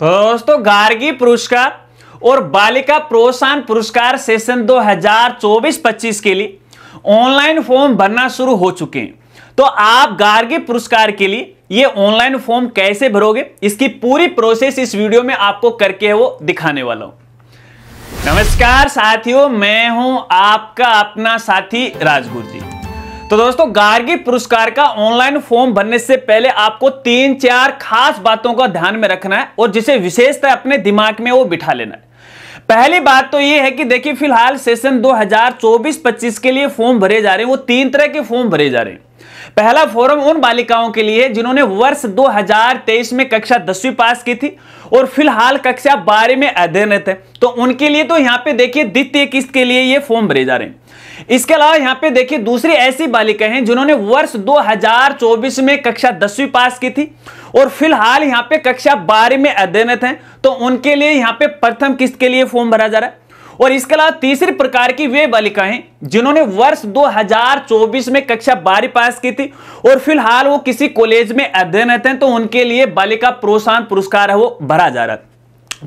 तो दोस्तों गार्गी पुरस्कार और बालिका प्रोत्साहन पुरस्कार सेशन 2024-25 के लिए ऑनलाइन फॉर्म भरना शुरू हो चुके हैं तो आप गार्गी पुरस्कार के लिए ये ऑनलाइन फॉर्म कैसे भरोगे इसकी पूरी प्रोसेस इस वीडियो में आपको करके वो दिखाने वाला हूं नमस्कार साथियों मैं हूं आपका अपना साथी राजगुरु जी तो दोस्तों गार्गी पुरस्कार का ऑनलाइन फॉर्म भरने से पहले आपको तीन चार खास बातों का ध्यान में रखना है और जिसे विशेषतः अपने दिमाग में वो बिठा लेना है पहली बात तो ये है कि देखिए फिलहाल सेशन 2024-25 के लिए फॉर्म भरे जा रहे हैं वो तीन तरह के फॉर्म भरे जा रहे हैं पहला फोरम उन बालिकाओं के लिए जिन्होंने वर्ष 2023 में कक्षा दसवीं पास की थी और फिलहाल कक्षा बारह में अध्ययनरत है तो उनके लिए तो यहाँ पे देखिए द्वितीय किस्त के लिए ये फॉर्म भरे जा रहे हैं इसके अलावा यहाँ पे देखिए दूसरी ऐसी बालिका हैं जिन्होंने वर्ष 2024 में कक्षा दसवीं पास की थी और फिलहाल यहाँ पे कक्षा बारह में अध्ययनरत हैं तो उनके लिए यहाँ पे प्रथम किस्त के लिए फॉर्म भरा जा रहा है और इसके अलावा तीसरी प्रकार की वे बालिकाएं जिन्होंने वर्ष 2024 में कक्षा बारह पास की थी और फिलहाल वो किसी कॉलेज में अध्ययनरत हैं तो उनके लिए बालिका प्रोत्साहन पुरस्कार है वो भरा जा रहा है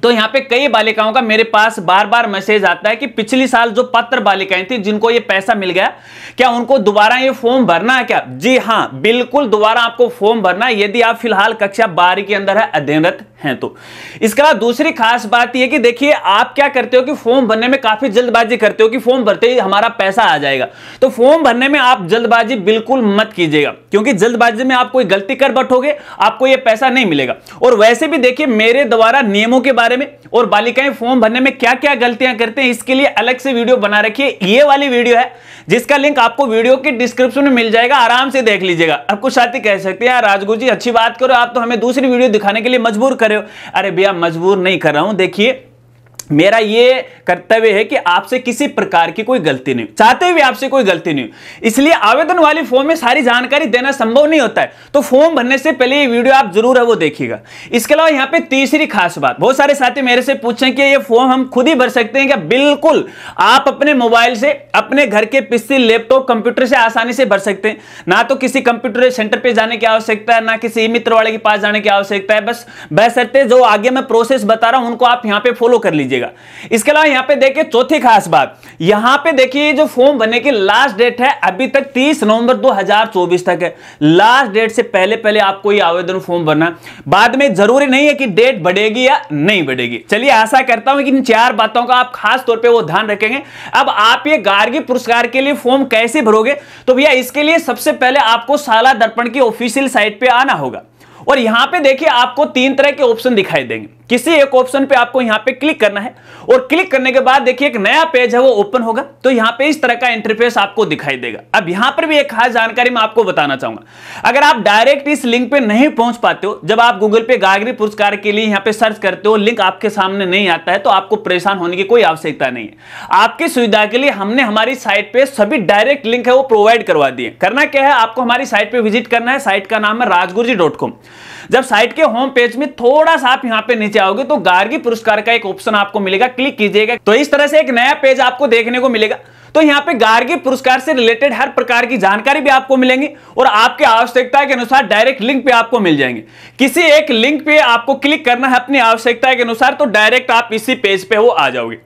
तो यहाँ पे कई बालिकाओं का मेरे पास बार बार मैसेज आता है कि पिछली साल जो पत्र बालिकाएं थी जिनको ये पैसा मिल गया क्या उनको दोबारा ये फॉर्म भरना है क्या जी हाँ बिल्कुल दोबारा आपको फॉर्म भरना है यदि आप फिलहाल कक्षा बारह के अंदर है अध्ययनरत हैं तो इसके बाद दूसरी खास बात यह कि देखिए आप क्या करते हो कि फॉर्म भरने में काफी जल्दबाजी करते हो कि फॉर्म भरते ही हमारा पैसा आ जाएगा तो फॉर्म भरने में आप जल्दबाजी बिल्कुल मत कीजिएगा क्योंकि जल्दबाजी में आप कोई गलती कर बैठोगे आपको यह पैसा नहीं मिलेगा और वैसे भी देखिए मेरे द्वारा नियमों के बारे में और बालिकाएं फॉर्म भरने में क्या क्या गलतियां करते हैं इसके लिए अलग से वीडियो बना रखिए ये वाली वीडियो है जिसका लिंक आपको वीडियो के डिस्क्रिप्शन में मिल जाएगा आराम से देख लीजिएगा अब कुछ साथी कह सकते हैं राजगुरु जी अच्छी बात करो आप तो हमें दूसरी वीडियो दिखाने के लिए मजबूर कर रहे हो अरे भैया मजबूर नहीं कर रहा हूं देखिए मेरा ये कर्तव्य है कि आपसे किसी प्रकार की कोई गलती नहीं चाहते हुए आपसे कोई गलती नहीं इसलिए आवेदन वाली फॉर्म में सारी जानकारी देना संभव नहीं होता है तो फॉर्म भरने से पहले ये वीडियो आप जरूर है वो देखिएगा इसके अलावा यहाँ पे तीसरी खास बात बहुत सारे साथी मेरे से पूछे कि ये फॉर्म हम खुद ही भर सकते हैं क्या बिल्कुल आप अपने मोबाइल से अपने घर के पिछले लैपटॉप कंप्यूटर से आसानी से भर सकते हैं ना तो किसी कंप्यूटर सेंटर पर जाने की आवश्यकता है ना किसी मित्र वाले के पास जाने की आवश्यकता है बस बह सकते जो आगे मैं प्रोसेस बता रहा हूं उनको आप यहाँ पे फॉलो कर लीजिए लीजिएगा इसके अलावा यहां पे देखिए चौथी खास बात यहां पे देखिए जो फॉर्म भरने की लास्ट डेट है अभी तक 30 नवंबर 2024 तक है लास्ट डेट से पहले पहले आपको ये आवेदन फॉर्म भरना बाद में जरूरी नहीं है कि डेट बढ़ेगी या नहीं बढ़ेगी चलिए आशा करता हूं कि इन चार बातों का आप खास तौर पर वो ध्यान रखेंगे अब आप ये गार्गी पुरस्कार के लिए फॉर्म कैसे भरोगे तो भैया इसके लिए सबसे पहले आपको साला दर्पण की ऑफिशियल साइट पर आना होगा और यहां पे देखिए आपको तीन तरह के ऑप्शन दिखाई देंगे किसी एक ऑप्शन पे आपको यहां पे क्लिक करना है और क्लिक करने के बाद देखिए एक नया पेज है वो ओपन होगा तो यहां पे इस तरह का इंटरफेस आपको दिखाई देगा अब यहां पर भी एक खास जानकारी मैं आपको बताना चाहूंगा अगर आप डायरेक्ट इस लिंक पे नहीं पहुंच पाते हो जब आप गूगल पे गागरी पुरस्कार के लिए यहां पर सर्च करते हो लिंक आपके सामने नहीं आता है तो आपको परेशान होने की कोई आवश्यकता नहीं है आपकी सुविधा के लिए हमने हमारी साइट पर सभी डायरेक्ट लिंक है वो प्रोवाइड करवा दिए करना क्या है आपको हमारी साइट पर विजिट करना है साइट का नाम है राजगुरु जब साइट के होम पेज में थोड़ा सा आप यहां पर नीचे जाओगे तो गार्गी पुरस्कार का एक ऑप्शन आपको मिलेगा क्लिक कीजिएगा तो इस तरह से एक नया पेज आपको देखने को मिलेगा तो यहाँ पे गार्गी पुरस्कार से रिलेटेड हर प्रकार की जानकारी भी आपको मिलेंगी और आपके आवश्यकता के अनुसार डायरेक्ट लिंक पे आपको मिल जाएंगे किसी एक लिंक पे आपको क्लिक करना है अपनी आवश्यकता के अनुसार तो डायरेक्ट आप इसी पेज पे हो आ जाओगे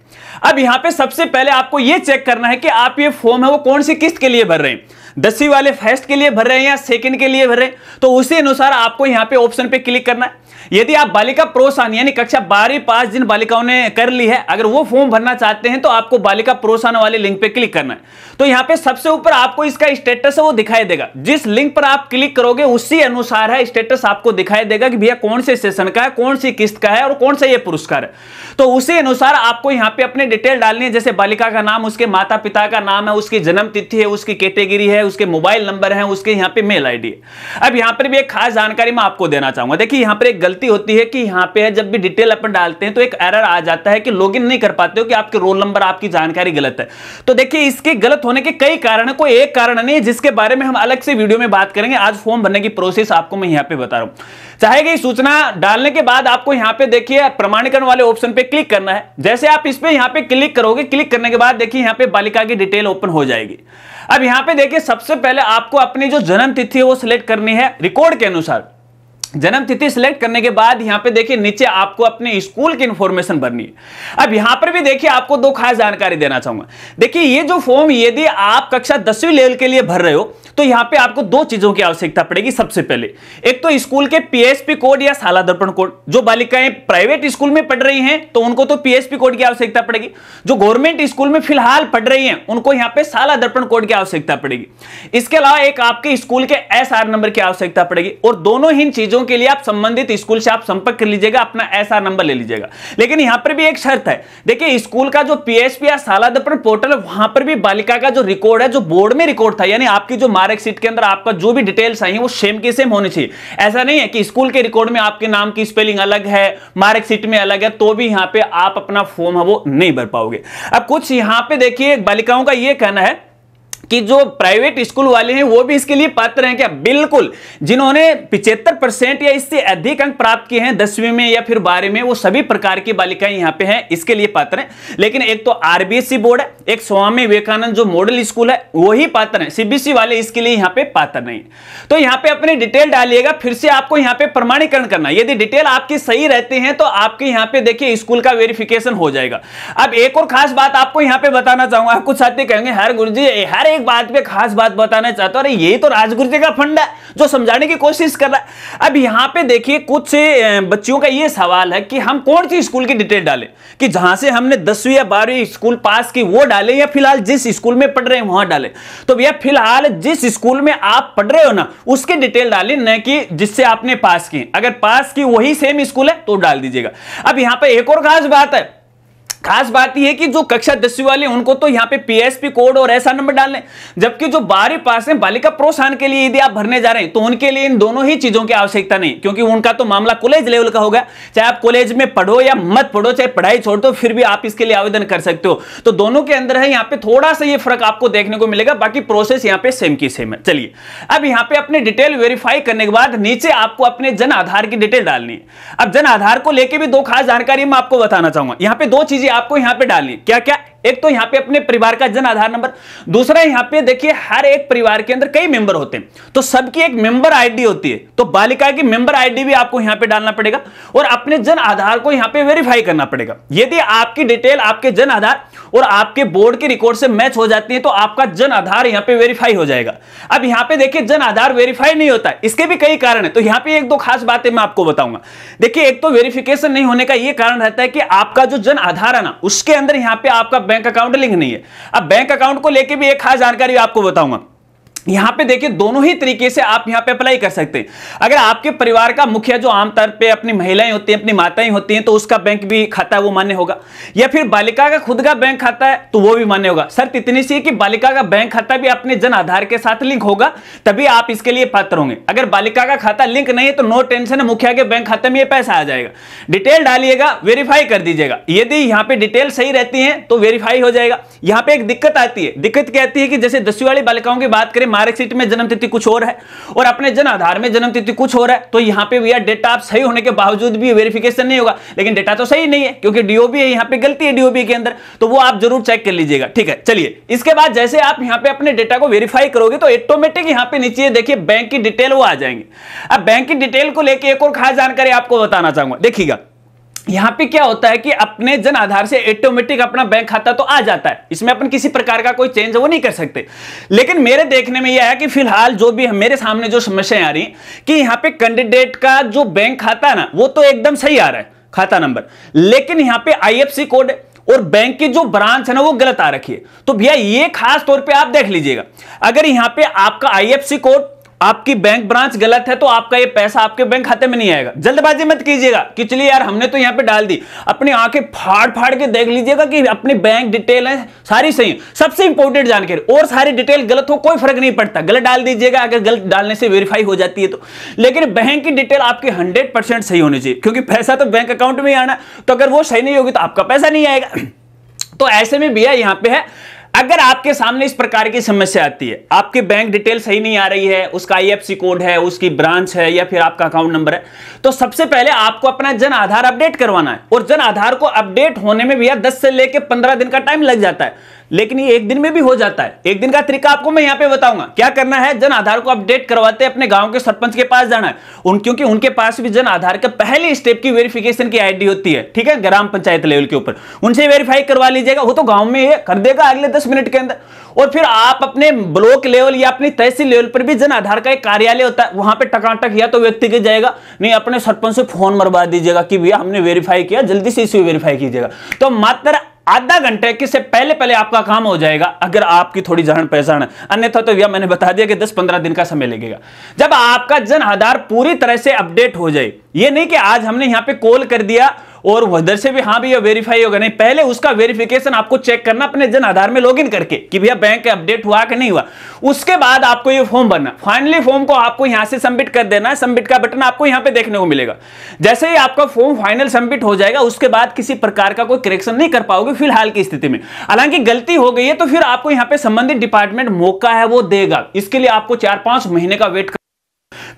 अब यहाँ पे सबसे पहले आपको ये चेक करना है कि आप ये फॉर्म है वो कौन सी किस्त के लिए भर रहे हैं दसवीं वाले फर्स्ट के लिए भर रहे हैं या सेकंड के लिए भर रहे हैं तो उसी अनुसार आपको यहाँ पे ऑप्शन पे क्लिक करना है यदि आप बालिका प्रोसान यानी कक्षा बारहवीं पास जिन बालिकाओं ने कर ली है अगर वो फॉर्म भरना चाहते हैं तो आपको बालिका प्रोसान वाले लिंक पे क्लिक करना है तो यहां पे सबसे ऊपर आपको इसका स्टेटस वो दिखाई देगा जिस लिंक पर आप क्लिक करोगे उसी अनुसार है स्टेटस आपको दिखाई देगा कि भैया कौन से सेशन का है कौन सी किस्त का है और कौन सा ये पुरस्कार है तो उसी अनुसार आपको यहां पर अपने डिटेल डालनी है जैसे बालिका का नाम उसके माता पिता का नाम है उसकी जन्म तिथि है उसकी कैटेगरी है उसके मोबाइल नंबर है उसके यहाँ पे मेल आई है अब यहां पर भी एक खास जानकारी मैं आपको देना चाहूंगा देखिए यहां पर एक गलती होती है कि यहाँ पे है जब भी डिटेल अपन डालते हैं तो एक एरर आ जाता है कि लॉगिन नहीं कर पाते हो कि आपके रोल नंबर आपकी जानकारी गलत है तो देखिए इसके गलत होने के कई कारण है कोई एक कारण नहीं है जिसके बारे में हम अलग से वीडियो में बात करेंगे आज फॉर्म भरने की प्रोसेस आपको मैं यहाँ पे बता रहा हूँ चाहे गई सूचना डालने के बाद आपको यहाँ पे देखिए प्रमाणीकरण वाले ऑप्शन पे क्लिक करना है जैसे आप इस पर यहाँ पे क्लिक करोगे क्लिक करने के बाद देखिए यहाँ पे बालिका की डिटेल ओपन हो जाएगी अब यहाँ पे देखिए सबसे पहले आपको अपनी जो जन्म तिथि है वो सिलेक्ट करनी है रिकॉर्ड के अनुसार जन्म तिथि सिलेक्ट करने के बाद यहां पे देखिए नीचे आपको अपने स्कूल की इंफॉर्मेशन भरनी है अब यहां पर भी देखिए आपको दो खास जानकारी देना चाहूंगा देखिए ये जो फॉर्म यदि आप कक्षा दसवीं लेवल के लिए भर रहे हो तो यहां पे आपको दो चीजों की आवश्यकता पड़ेगी सबसे पहले एक तो स्कूल के पीएसपी कोड या शाला दर्पण कोड जो बालिकाएं प्राइवेट स्कूल में पढ़ रही हैं तो उनको तो पीएसपी कोड की आवश्यकता पड़ेगी जो गवर्नमेंट स्कूल में फिलहाल पढ़ रही हैं उनको यहां पे शाला दर्पण कोड की आवश्यकता पड़ेगी इसके अलावा एक आपके स्कूल के एस नंबर की आवश्यकता पड़ेगी और दोनों ही चीजों के लिए आप संबंधित स्कूल से आप संपर्क कर लीजिएगा अपना एस नंबर ले लीजिएगा लेकिन यहां पर भी एक शर्त है देखिए स्कूल का जो पीएसपी या शाला दर्पण पोर्टल है वहां पर भी बालिका का जो रिकॉर्ड है जो बोर्ड में रिकॉर्ड था यानी आपकी जो मुबारक सीट के अंदर आपका जो भी डिटेल्स आई है वो सेम के सेम होनी चाहिए ऐसा नहीं है कि स्कूल के रिकॉर्ड में आपके नाम की स्पेलिंग अलग है मार्क सीट में अलग है तो भी यहाँ पे आप अपना फॉर्म है वो नहीं भर पाओगे अब कुछ यहाँ पे देखिए बालिकाओं का ये कहना है कि जो प्राइवेट स्कूल वाले हैं वो भी इसके लिए पात्र हैं क्या बिल्कुल जिन्होंने पिछहत्तर परसेंट या इससे अधिक अंक प्राप्त किए हैं दसवीं में या फिर बारहवीं में वो सभी प्रकार की बालिकाएं यहां पे हैं इसके लिए पात्र हैं लेकिन एक तो आरबीएससी बोर्ड है एक स्वामी विवेकानंद जो मॉडल स्कूल है वही पात्र है सीबीएसई वाले इसके लिए यहां पर पात्र नहीं तो यहाँ पे अपनी डिटेल डालिएगा फिर से आपको यहां पर प्रमाणीकरण करना यदि डिटेल आपकी सही रहती है तो आपके यहाँ पे देखिए स्कूल का वेरिफिकेशन हो जाएगा अब एक और खास बात आपको यहाँ पे बताना चाहूंगा कुछ साथी कहेंगे हर गुरु जी हर एक बात पे खास बात बताना चाहता हूँ अरे ये तो राजगुरु जी का फंडा है जो समझाने की कोशिश कर रहा है अब यहाँ पे देखिए कुछ बच्चियों का ये सवाल है कि हम कौन सी स्कूल की डिटेल डालें कि जहाँ से हमने दसवीं या बारहवीं स्कूल पास की वो डालें या फिलहाल जिस स्कूल में पढ़ रहे हैं वहाँ डालें तो भैया फिलहाल जिस स्कूल में आप पढ़ रहे हो ना उसकी डिटेल डालें न कि जिससे आपने पास की अगर पास की वही सेम स्कूल है तो डाल दीजिएगा अब यहाँ पर एक और खास बात है खास बात यह है कि जो कक्षा दसवीं वाले उनको तो यहाँ पे पीएसपी कोड और ऐसा नंबर डालने जबकि जो बारहवीं पास है बालिका प्रोत्साहन के लिए यदि आप भरने जा रहे हैं तो उनके लिए इन दोनों ही चीजों की आवश्यकता नहीं क्योंकि उनका तो मामला कॉलेज लेवल का होगा चाहे आप कॉलेज में पढ़ो या मत पढ़ो चाहे पढ़ाई छोड़ दो फिर भी आप इसके लिए आवेदन कर सकते हो तो दोनों के अंदर है यहाँ पे थोड़ा सा ये फर्क आपको देखने को मिलेगा बाकी प्रोसेस यहाँ पे सेम की सेम है चलिए अब यहाँ पे अपने डिटेल वेरीफाई करने के बाद नीचे आपको अपने जन आधार की डिटेल डालनी है अब जन आधार को लेकर भी दो खास जानकारी मैं आपको बताना चाहूंगा यहाँ पे दो चीजें आपको यहां पे डालनी क्या क्या एक तो यहां पे अपने परिवार का जन आधार नंबर दूसरा यहां पे देखिए हर एक परिवार के अंदर कई मेंबर होते हैं तो सबकी एक मेंबर आईडी होती है तो बालिका की मेंबर आईडी भी आपको यहां पे डालना पड़ेगा और अपने जन आधार को यहां पे वेरीफाई करना पड़ेगा यदि आपकी डिटेल आपके जन आधार और आपके बोर्ड के रिकॉर्ड से मैच हो जाती है तो आपका जन आधार यहां पे वेरीफाई हो जाएगा अब यहां पे देखिए जन आधार वेरीफाई नहीं होता इसके भी कई कारण है तो यहां पे एक दो खास बातें मैं आपको बताऊंगा देखिए एक तो वेरिफिकेशन नहीं होने का यह कारण रहता है कि आपका जो जन आधार है ना उसके अंदर यहां पे आपका बैंक अकाउंट लिंक नहीं है अब बैंक अकाउंट को लेकर भी एक खास जानकारी आपको बताऊंगा यहां पे देखिए दोनों ही तरीके से आप यहां पे अप्लाई कर सकते हैं अगर आपके परिवार का मुखिया जो आमतौर पे अपनी महिलाएं होती हैं अपनी माताएं होती हैं तो उसका बैंक भी खाता है वो मान्य होगा या फिर बालिका का खुद का बैंक खाता है तो वो भी मान्य होगा शर्त इतनी सी है कि बालिका का बैंक खाता भी अपने जन आधार के साथ लिंक होगा तभी आप इसके लिए पात्र होंगे अगर बालिका का खाता लिंक नहीं है तो नो टेंशन है मुखिया के बैंक खाते में यह पैसा आ जाएगा डिटेल डालिएगा वेरीफाई कर दीजिएगा यदि यहाँ पे डिटेल सही रहती है तो वेरीफाई हो जाएगा यहाँ पे एक दिक्कत आती है दिक्कत कहती है कि जैसे दसवीं वाली बालिकाओं की बात करें मार्क शीट में जन्म तिथि कुछ और है और अपने जन आधार में जन्म तिथि कुछ और है तो यहाँ पे भैया डेटा आप सही होने के बावजूद भी वेरिफिकेशन नहीं होगा लेकिन डेटा तो सही नहीं है क्योंकि डीओबी है यहाँ पे गलती है डीओबी के अंदर तो वो आप जरूर चेक कर लीजिएगा ठीक है चलिए इसके बाद जैसे आप यहाँ पे अपने डेटा को वेरीफाई करोगे तो ऑटोमेटिक यहाँ पे नीचे देखिए बैंक की डिटेल वो आ जाएंगे अब बैंक की डिटेल को लेकर एक और खास जानकारी आपको बताना चाहूंगा देखिएगा यहां पे क्या होता है कि अपने जन आधार से ऑटोमेटिक अपना बैंक खाता तो आ जाता है इसमें अपन किसी प्रकार का कोई चेंज वो नहीं कर सकते लेकिन मेरे देखने में यह है कि फिलहाल जो भी मेरे सामने जो समस्याएं आ रही कि यहाँ पे कैंडिडेट का जो बैंक खाता है ना वो तो एकदम सही आ रहा है खाता नंबर लेकिन यहाँ पे आई कोड और बैंक की जो ब्रांच है ना वो गलत आ रखी है तो भैया ये खास तौर पे आप देख लीजिएगा अगर यहाँ पे आपका आईएफसी कोड आपकी बैंक ब्रांच गलत है तो आपका ये पैसा आपके बैंक खाते में नहीं आएगा जल्दबाजी मत कीजिएगा कि चलिए यार हमने तो यहाँ पे डाल दी अपनी आंखें फाड़ फाड़ के देख लीजिएगा कि अपनी बैंक डिटेल है सारी सही है सबसे इंपोर्टेंट जानकारी और सारी डिटेल गलत हो कोई फर्क नहीं पड़ता गलत डाल दीजिएगा अगर गलत डालने से वेरीफाई हो जाती है तो लेकिन बैंक की डिटेल आपकी हंड्रेड सही होनी चाहिए क्योंकि पैसा तो बैंक अकाउंट में आना तो अगर वो सही नहीं होगी तो आपका पैसा नहीं आएगा तो ऐसे में भैया यहाँ पे है अगर आपके सामने इस प्रकार की समस्या आती है आपके बैंक डिटेल सही नहीं आ रही है उसका आई कोड है उसकी ब्रांच है या फिर आपका अकाउंट नंबर है तो सबसे पहले आपको अपना जन आधार अपडेट करवाना है और जन आधार को अपडेट होने में भैया दस से लेकर पंद्रह दिन का टाइम लग जाता है लेकिन ये एक दिन में भी हो जाता है एक दिन का तरीका आपको मैं यहाँ पे बताऊंगा क्या करना है जन आधार को अपडेट करवाते अपने गांव के सरपंच के पास जाना है उन क्योंकि उनके पास भी जन आधार के पहले स्टेप की वेरिफिकेशन की आईडी होती है ठीक है ग्राम पंचायत लेवल के ऊपर उनसे वेरीफाई करवा लीजिएगा वो तो गाँव में कर देगा अगले दस मिनट के अंदर और फिर आप अपने ब्लॉक लेवल या अपनी तहसील लेवल पर भी जन आधार का एक कार्यालय होता है वहां पर टकाटक या तो व्यक्ति के जाएगा नहीं अपने सरपंच से फोन मरवा दीजिएगा कि भैया हमने वेरीफाई किया जल्दी से इसे वेरीफाई कीजिएगा तो मात्र आधा घंटे किससे पहले पहले आपका काम हो जाएगा अगर आपकी थोड़ी जान पहचान अन्यथा तो यह मैंने बता दिया कि 10-15 दिन का समय लगेगा जब आपका जन आधार पूरी तरह से अपडेट हो जाए ये नहीं कि आज हमने यहां पे कॉल कर दिया और उधर से भी हाँ भैया वेरीफाई होगा नहीं पहले उसका वेरिफिकेशन आपको चेक करना अपने जन आधार में लॉग करके कि भैया बैंक अपडेट हुआ कि नहीं हुआ उसके बाद आपको ये फॉर्म भरना फाइनली फॉर्म को आपको यहां से सबमिट कर देना है सबमिट का बटन आपको यहां पे देखने को मिलेगा जैसे ही आपका फॉर्म फाइनल सबमिट हो जाएगा उसके बाद किसी प्रकार का कोई करेक्शन नहीं कर पाओगे फिलहाल की स्थिति में हालांकि गलती हो गई है तो फिर आपको यहां पे संबंधित डिपार्टमेंट मौका है वो देगा इसके लिए आपको चार पांच महीने का वेट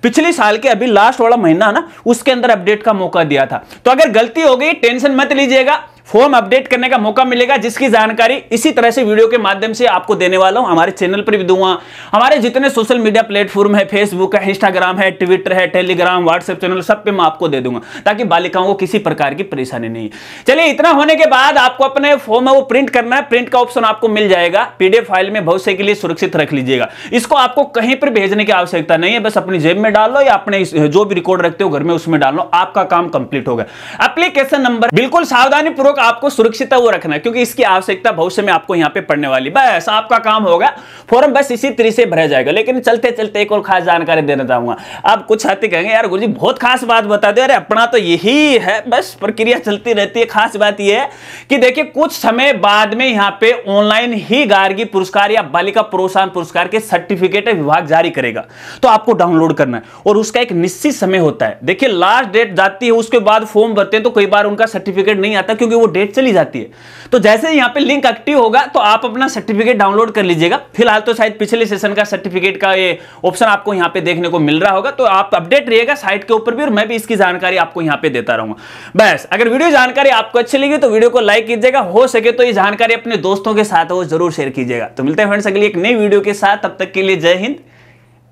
पिछले साल के अभी लास्ट वाला महीना ना उसके अंदर अपडेट का मौका दिया था तो अगर गलती हो गई टेंशन मत लीजिएगा फॉर्म अपडेट करने का मौका मिलेगा जिसकी जानकारी इसी तरह से वीडियो के माध्यम से आपको देने वाला हूं हमारे चैनल पर भी दूंगा हमारे जितने सोशल मीडिया प्लेटफॉर्म है फेसबुक है इंस्टाग्राम है ट्विटर है टेलीग्राम व्हाट्सएप चैनल सब पे मैं आपको दे दूंगा ताकि बालिकाओं को किसी प्रकार की परेशानी नहीं चलिए इतना होने के बाद आपको अपने फॉर्म है वो प्रिंट करना है प्रिंट का ऑप्शन आपको मिल जाएगा पीडीएफ फाइल में भविष्य के लिए सुरक्षित रख लीजिएगा इसको आपको कहीं पर भेजने की आवश्यकता नहीं है बस अपनी जेब में डाल लो या अपने जो भी रिकॉर्ड रखते हो घर में उसमें डाल लो आपका काम कंप्लीट होगा एप्लीकेशन नंबर बिल्कुल सावधानी पूर्वक आपको सुरक्षित वो रखना है क्योंकि इसकी आवश्यकता भविष्य में आपको यहाँ पे पड़ने वाली बस आपका काम होगा फॉर्म बस इसी तरह से भरा जाएगा लेकिन चलते चलते एक और खास जानकारी देना चाहूंगा आप कुछ हाथ कहेंगे यार गुरु बहुत खास बात बता दो अरे अपना तो यही है बस प्रक्रिया चलती रहती है खास बात यह है कि देखिए कुछ समय बाद में यहाँ पे ऑनलाइन ही गार्गी पुरस्कार या बालिका प्रोत्साहन पुरस्कार के सर्टिफिकेट विभाग जारी करेगा तो आपको डाउनलोड करना है और उसका एक निश्चित समय होता है देखिए लास्ट डेट जाती है उसके बाद फॉर्म भरते हैं तो कई बार उनका सर्टिफिकेट नहीं आता क्योंकि वो डेट चली जाती है तो जैसे यहाँ पे लिंक एक्टिव होगा तो आप अपना सर्टिफिकेट डाउनलोड कर लीजिएगा फिलहाल तो शायद पिछले सेशन का सर्टिफिकेट का ये ऑप्शन आपको यहाँ पे देखने को मिल रहा होगा तो आप अपडेट रहिएगा साइट के ऊपर भी और मैं भी इसकी जानकारी आपको यहाँ पे देता रहूंगा बस अगर वीडियो जानकारी आपको अच्छी लगी तो वीडियो को लाइक कीजिएगा हो सके तो ये जानकारी अपने दोस्तों के साथ वो जरूर शेयर कीजिएगा तो मिलते हैं फ्रेंड्स अगली एक नई वीडियो के साथ तब तक के लिए जय हिंद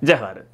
जय भारत